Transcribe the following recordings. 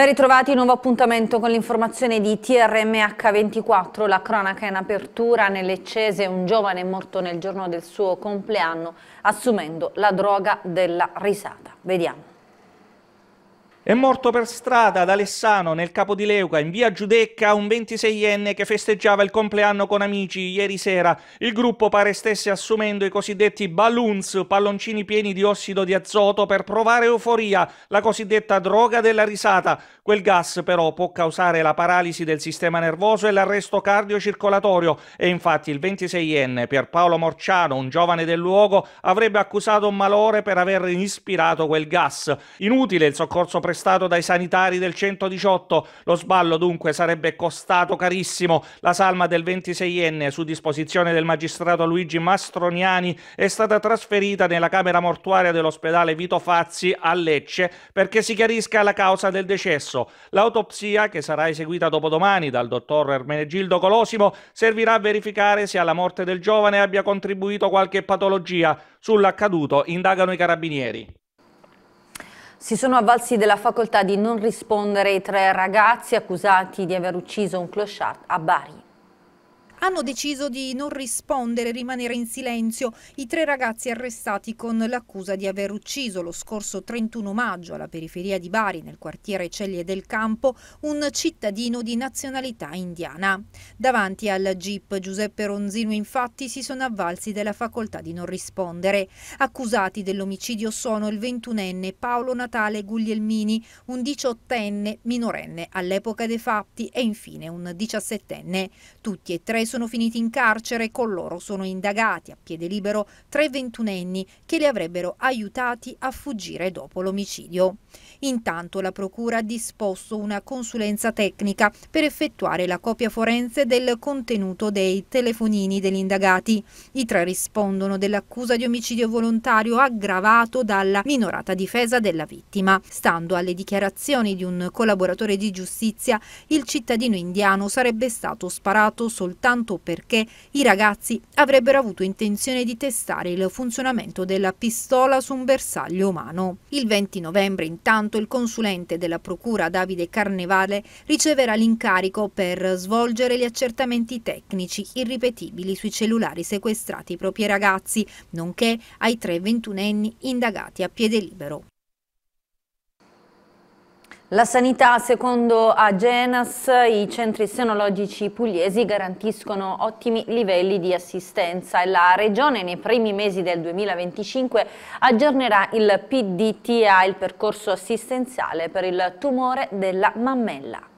Ben ritrovati, nuovo appuntamento con l'informazione di TRMH24, la cronaca in apertura nelle Cese, un giovane morto nel giorno del suo compleanno assumendo la droga della risata. Vediamo. È morto per strada ad Alessano, nel capo di Leuca, in via Giudecca, un 26enne che festeggiava il compleanno con amici ieri sera. Il gruppo pare stesse assumendo i cosiddetti balloons, palloncini pieni di ossido di azoto, per provare euforia, la cosiddetta droga della risata. Quel gas però può causare la paralisi del sistema nervoso e l'arresto cardiocircolatorio e infatti il 26enne Pierpaolo Morciano, un giovane del luogo, avrebbe accusato un malore per aver ispirato quel gas. Inutile il soccorso prestato dai sanitari del 118. Lo sballo dunque sarebbe costato carissimo. La salma del 26enne, su disposizione del magistrato Luigi Mastroniani, è stata trasferita nella camera mortuaria dell'ospedale Vito Fazzi a Lecce perché si chiarisca la causa del decesso. L'autopsia, che sarà eseguita dopodomani dal dottor Ermenegildo Colosimo, servirà a verificare se alla morte del giovane abbia contribuito qualche patologia. Sull'accaduto indagano i carabinieri. Si sono avvalsi della facoltà di non rispondere ai tre ragazzi accusati di aver ucciso un clochard a Bari hanno deciso di non rispondere e rimanere in silenzio i tre ragazzi arrestati con l'accusa di aver ucciso lo scorso 31 maggio alla periferia di Bari, nel quartiere Ceglie del Campo, un cittadino di nazionalità indiana. Davanti al GIP Giuseppe Ronzino infatti si sono avvalsi della facoltà di non rispondere. Accusati dell'omicidio sono il 21enne Paolo Natale Guglielmini, un 18enne minorenne all'epoca dei fatti e infine un 17enne. Tutti e tre sono finiti in carcere, e con loro sono indagati a piede libero tre ventunenni che li avrebbero aiutati a fuggire dopo l'omicidio. Intanto la Procura ha disposto una consulenza tecnica per effettuare la copia forense del contenuto dei telefonini degli indagati. I tre rispondono dell'accusa di omicidio volontario aggravato dalla minorata difesa della vittima. Stando alle dichiarazioni di un collaboratore di giustizia, il cittadino indiano sarebbe stato sparato soltanto quanto perché i ragazzi avrebbero avuto intenzione di testare il funzionamento della pistola su un bersaglio umano. Il 20 novembre intanto il consulente della procura Davide Carnevale riceverà l'incarico per svolgere gli accertamenti tecnici irripetibili sui cellulari sequestrati ai propri ragazzi, nonché ai tre ventunenni indagati a piede libero. La sanità, secondo Agenas, i centri senologici pugliesi garantiscono ottimi livelli di assistenza e la Regione nei primi mesi del 2025 aggiornerà il PDTA, il percorso assistenziale per il tumore della mammella.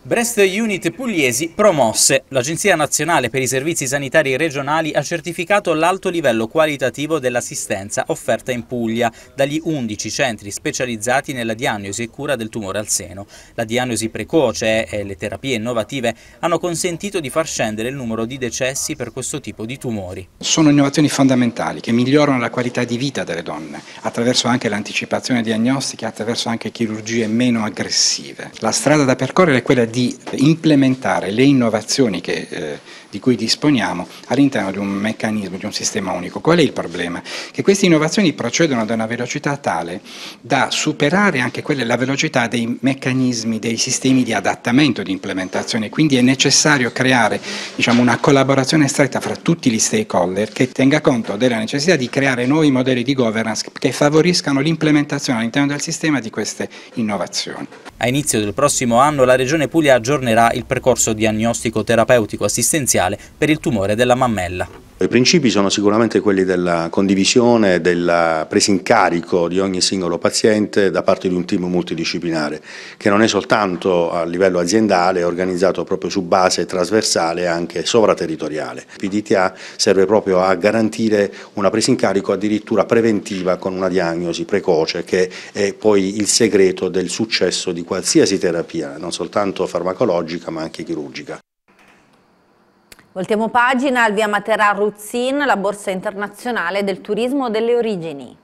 Breast Unit Pugliesi promosse. L'Agenzia Nazionale per i Servizi Sanitari Regionali ha certificato l'alto livello qualitativo dell'assistenza offerta in Puglia dagli 11 centri specializzati nella diagnosi e cura del tumore al seno. La diagnosi precoce e le terapie innovative hanno consentito di far scendere il numero di decessi per questo tipo di tumori. Sono innovazioni fondamentali che migliorano la qualità di vita delle donne attraverso anche l'anticipazione diagnostica, e attraverso anche chirurgie meno aggressive. La strada da percorrere è quella di di implementare le innovazioni che eh, di cui disponiamo all'interno di un meccanismo, di un sistema unico. Qual è il problema? Che queste innovazioni procedono ad una velocità tale da superare anche quella, la velocità dei meccanismi, dei sistemi di adattamento, di implementazione, quindi è necessario creare diciamo, una collaborazione stretta fra tutti gli stakeholder che tenga conto della necessità di creare nuovi modelli di governance che favoriscano l'implementazione all'interno del sistema di queste innovazioni. A inizio del prossimo anno la Regione Puglia aggiornerà il percorso diagnostico terapeutico assistenziale essenziale per il tumore della mammella. I principi sono sicuramente quelli della condivisione, della presa in carico di ogni singolo paziente da parte di un team multidisciplinare, che non è soltanto a livello aziendale, è organizzato proprio su base trasversale e anche sovraterritoriale. Il PDTA serve proprio a garantire una presa in carico addirittura preventiva con una diagnosi precoce, che è poi il segreto del successo di qualsiasi terapia, non soltanto farmacologica ma anche chirurgica. Voltiamo pagina al via Matera Ruzzin, la borsa internazionale del turismo delle origini.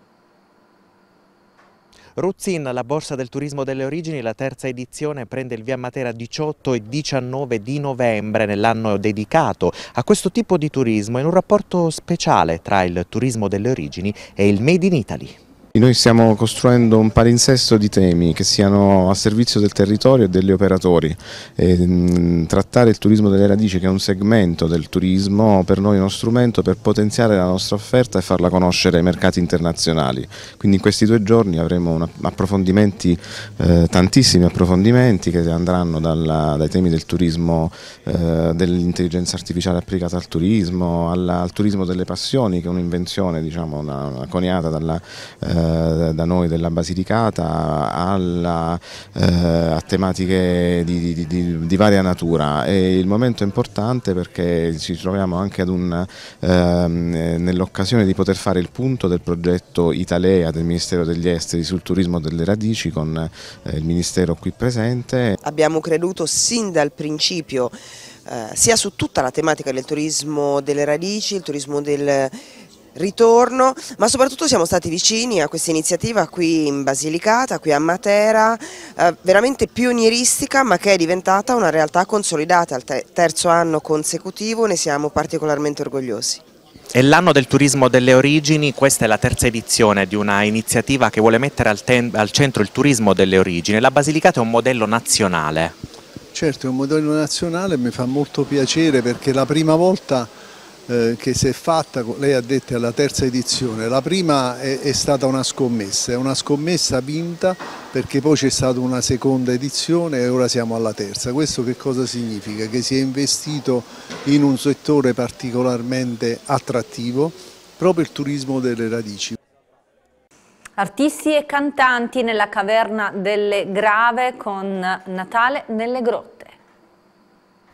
Ruzzin, la borsa del turismo delle origini, la terza edizione prende il via Matera 18 e 19 di novembre nell'anno dedicato a questo tipo di turismo in un rapporto speciale tra il turismo delle origini e il Made in Italy. Noi stiamo costruendo un palinsesto di temi che siano a servizio del territorio e degli operatori. E, mm, trattare il turismo delle radici, che è un segmento del turismo, per noi è uno strumento per potenziare la nostra offerta e farla conoscere ai mercati internazionali. Quindi in questi due giorni avremo approfondimenti, eh, tantissimi approfondimenti che andranno dalla, dai temi del turismo, eh, dell'intelligenza artificiale applicata al turismo, alla, al turismo delle passioni, che è un'invenzione diciamo, una, una coniata dalla... Eh, eh, da noi della Basilicata alla, eh, a tematiche di, di, di, di, varia natura e il momento è importante perché ci troviamo anche ehm, nell'occasione di poter fare il punto del progetto Italea del Ministero degli Esteri sul turismo delle radici con eh, il Ministero qui presente. Abbiamo creduto sin dal principio eh, sia su tutta la tematica del turismo delle radici, il turismo del ritorno, ma soprattutto siamo stati vicini a questa iniziativa qui in Basilicata, qui a Matera, eh, veramente pionieristica ma che è diventata una realtà consolidata al te terzo anno consecutivo, ne siamo particolarmente orgogliosi. È l'anno del turismo delle origini, questa è la terza edizione di una iniziativa che vuole mettere al, al centro il turismo delle origini. La Basilicata è un modello nazionale. Certo, è un modello nazionale, mi fa molto piacere perché la prima volta eh, che si è fatta, lei ha detto, alla terza edizione. La prima è, è stata una scommessa, è una scommessa vinta perché poi c'è stata una seconda edizione e ora siamo alla terza. Questo che cosa significa? Che si è investito in un settore particolarmente attrattivo, proprio il turismo delle radici. Artisti e cantanti nella caverna delle Grave con Natale nelle Grotte.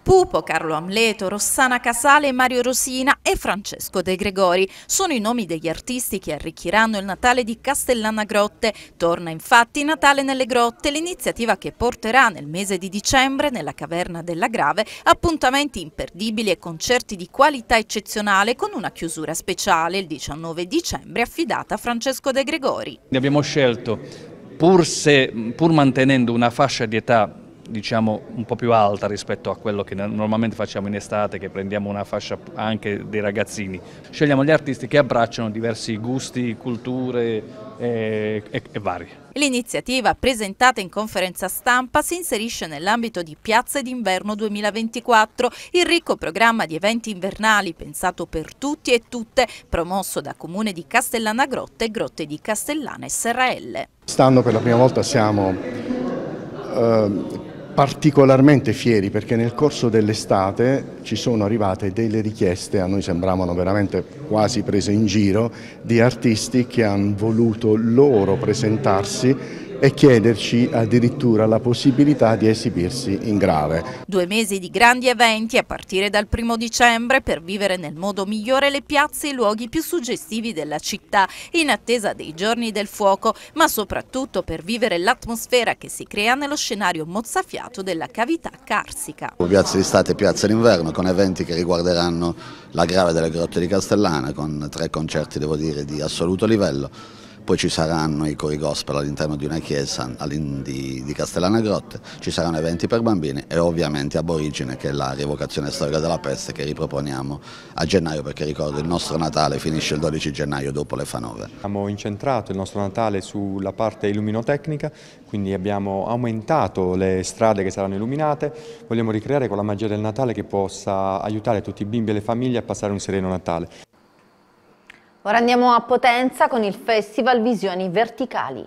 Pupo, Carlo Amleto, Rossana Casale, Mario Rosina e Francesco De Gregori sono i nomi degli artisti che arricchiranno il Natale di Castellana Grotte. Torna infatti Natale nelle Grotte, l'iniziativa che porterà nel mese di dicembre nella Caverna della Grave appuntamenti imperdibili e concerti di qualità eccezionale con una chiusura speciale il 19 dicembre affidata a Francesco De Gregori. Ne abbiamo scelto pur, se, pur mantenendo una fascia di età diciamo, un po' più alta rispetto a quello che normalmente facciamo in estate, che prendiamo una fascia anche dei ragazzini. Scegliamo gli artisti che abbracciano diversi gusti, culture e, eh, e, e vari. L'iniziativa presentata in conferenza stampa si inserisce nell'ambito di Piazze d'inverno 2024, il ricco programma di eventi invernali pensato per tutti e tutte, promosso da Comune di Castellana Grotte e Grotte di Castellana SRL. Quest'anno per la prima volta siamo eh, particolarmente fieri perché nel corso dell'estate ci sono arrivate delle richieste, a noi sembravano veramente quasi prese in giro, di artisti che hanno voluto loro presentarsi e chiederci addirittura la possibilità di esibirsi in grave. Due mesi di grandi eventi a partire dal primo dicembre per vivere nel modo migliore le piazze e i luoghi più suggestivi della città in attesa dei giorni del fuoco, ma soprattutto per vivere l'atmosfera che si crea nello scenario mozzafiato della cavità carsica. Piazza d'estate e piazza d'inverno con eventi che riguarderanno la grave delle grotte di Castellana con tre concerti devo dire di assoluto livello poi ci saranno i cori gospel all'interno di una chiesa di, di Castellana Grotte, ci saranno eventi per bambini e ovviamente Aborigine che è la rievocazione storica della peste che riproponiamo a gennaio perché ricordo il nostro Natale finisce il 12 gennaio dopo le Fanove. Abbiamo incentrato il nostro Natale sulla parte illuminotecnica, quindi abbiamo aumentato le strade che saranno illuminate, vogliamo ricreare con la magia del Natale che possa aiutare tutti i bimbi e le famiglie a passare un sereno Natale. Ora andiamo a Potenza con il Festival Visioni Verticali.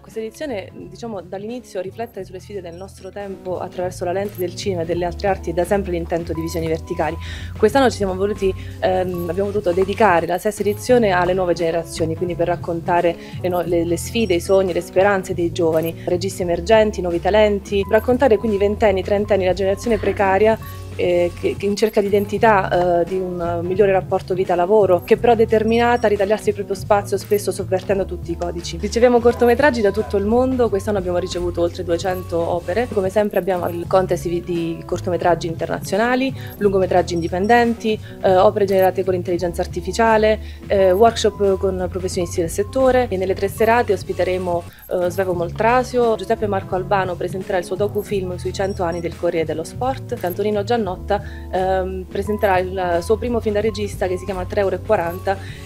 Questa edizione, diciamo, dall'inizio riflette sulle sfide del nostro tempo attraverso la lente del cinema e delle altre arti e da sempre l'intento di visioni verticali. Quest'anno voluti, ehm, abbiamo voluto dedicare la sesta edizione alle nuove generazioni, quindi per raccontare le, no le, le, sfide, i sogni, le speranze dei giovani, registi emergenti, nuovi talenti, raccontare quindi ventenni, trentenni, la generazione precaria eh, che, in cerca di identità, eh, di un migliore rapporto vita-lavoro, che però è determinata a ritagliarsi il proprio spazio spesso sovvertendo tutti i codici. Riceviamo cortometraggi da tutto il mondo, quest'anno abbiamo ricevuto oltre 200 opere, come sempre abbiamo il contest di cortometraggi internazionali, lungometraggi indipendenti, eh, opere generate con l'intelligenza artificiale, eh, workshop con professionisti del settore e nelle tre serate ospiteremo eh, Svevo Moltrasio, Giuseppe Marco Albano presenterà il suo docufilm sui 100 anni del Corriere dello Sport, Antonino Giannone Giannotta ehm, presenterà il suo primo film da regista che si chiama 3,40 euro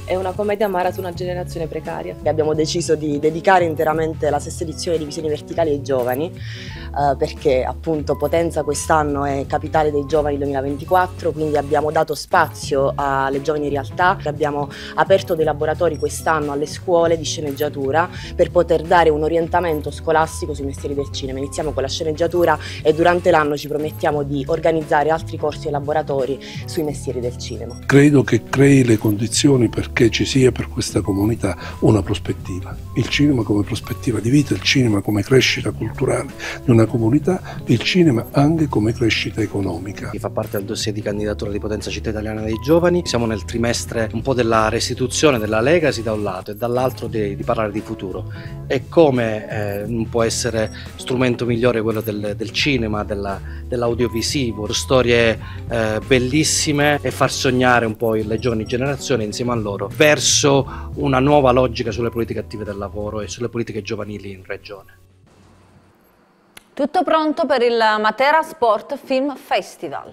è una commedia amara su una generazione precaria. Abbiamo deciso di dedicare interamente la sesta edizione di Visioni Verticali ai giovani eh, perché appunto Potenza quest'anno è capitale dei giovani 2024 quindi abbiamo dato spazio alle giovani realtà, abbiamo aperto dei laboratori quest'anno alle scuole di sceneggiatura per poter dare un orientamento scolastico sui mestieri del cinema. Iniziamo con la sceneggiatura e durante l'anno ci promettiamo di organizzare altri corsi e laboratori sui mestieri del cinema. Credo che crei le condizioni perché ci sia per questa comunità una prospettiva. Il cinema come prospettiva di vita, il cinema come crescita culturale di una comunità, il cinema anche come crescita economica. Fa parte del dossier di candidatura di Potenza Città Italiana dei Giovani. Siamo nel trimestre un po' della restituzione della legacy da un lato e dall'altro di, di parlare di futuro. E come eh, può essere strumento migliore quello del, del cinema, dell'audiovisivo, dell storie eh, bellissime e far sognare un po' le giovani generazioni insieme a loro verso una nuova logica sulle politiche attive del lavoro e sulle politiche giovanili in regione. Tutto pronto per il Matera Sport Film Festival.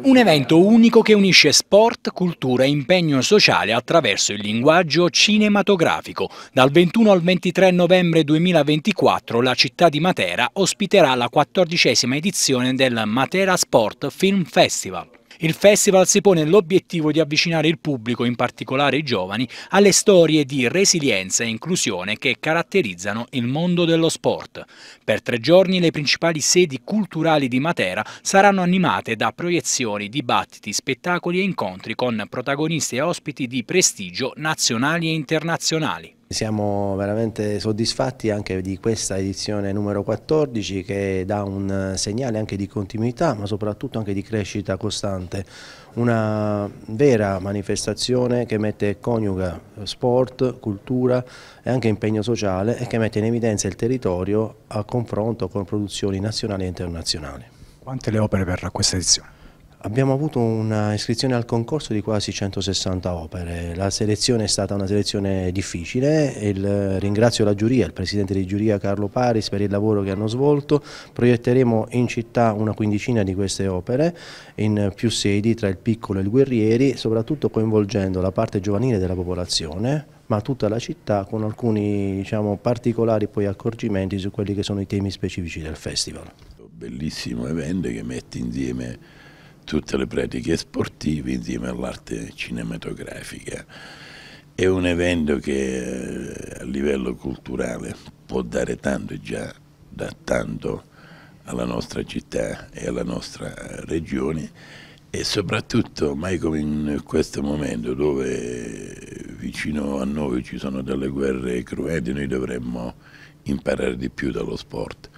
Un evento unico che unisce sport, cultura e impegno sociale attraverso il linguaggio cinematografico. Dal 21 al 23 novembre 2024 la città di Matera ospiterà la quattordicesima edizione del Matera Sport Film Festival. Il festival si pone l'obiettivo di avvicinare il pubblico, in particolare i giovani, alle storie di resilienza e inclusione che caratterizzano il mondo dello sport. Per tre giorni le principali sedi culturali di Matera saranno animate da proiezioni, dibattiti, spettacoli e incontri con protagonisti e ospiti di prestigio nazionali e internazionali. Siamo veramente soddisfatti anche di questa edizione numero 14 che dà un segnale anche di continuità ma soprattutto anche di crescita costante. Una vera manifestazione che mette coniuga sport, cultura e anche impegno sociale e che mette in evidenza il territorio a confronto con produzioni nazionali e internazionali. Quante le opere verrà questa edizione? Abbiamo avuto un'iscrizione al concorso di quasi 160 opere, la selezione è stata una selezione difficile, il, ringrazio la giuria, il presidente di giuria Carlo Paris per il lavoro che hanno svolto, proietteremo in città una quindicina di queste opere in più sedi tra il piccolo e il guerrieri, soprattutto coinvolgendo la parte giovanile della popolazione, ma tutta la città con alcuni diciamo, particolari accorgimenti su quelli che sono i temi specifici del festival. Bellissimo evento che mette insieme tutte le pratiche sportive insieme all'arte cinematografica. È un evento che eh, a livello culturale può dare tanto e già da tanto alla nostra città e alla nostra regione e soprattutto mai come in questo momento dove vicino a noi ci sono delle guerre cruenti noi dovremmo imparare di più dallo sport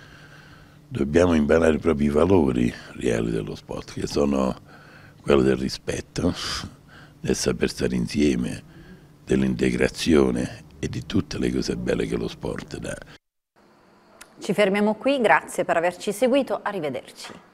dobbiamo imparare proprio i valori reali dello sport, che sono quello del rispetto, del saper stare insieme, dell'integrazione e di tutte le cose belle che lo sport dà. Ci fermiamo qui, grazie per averci seguito, arrivederci.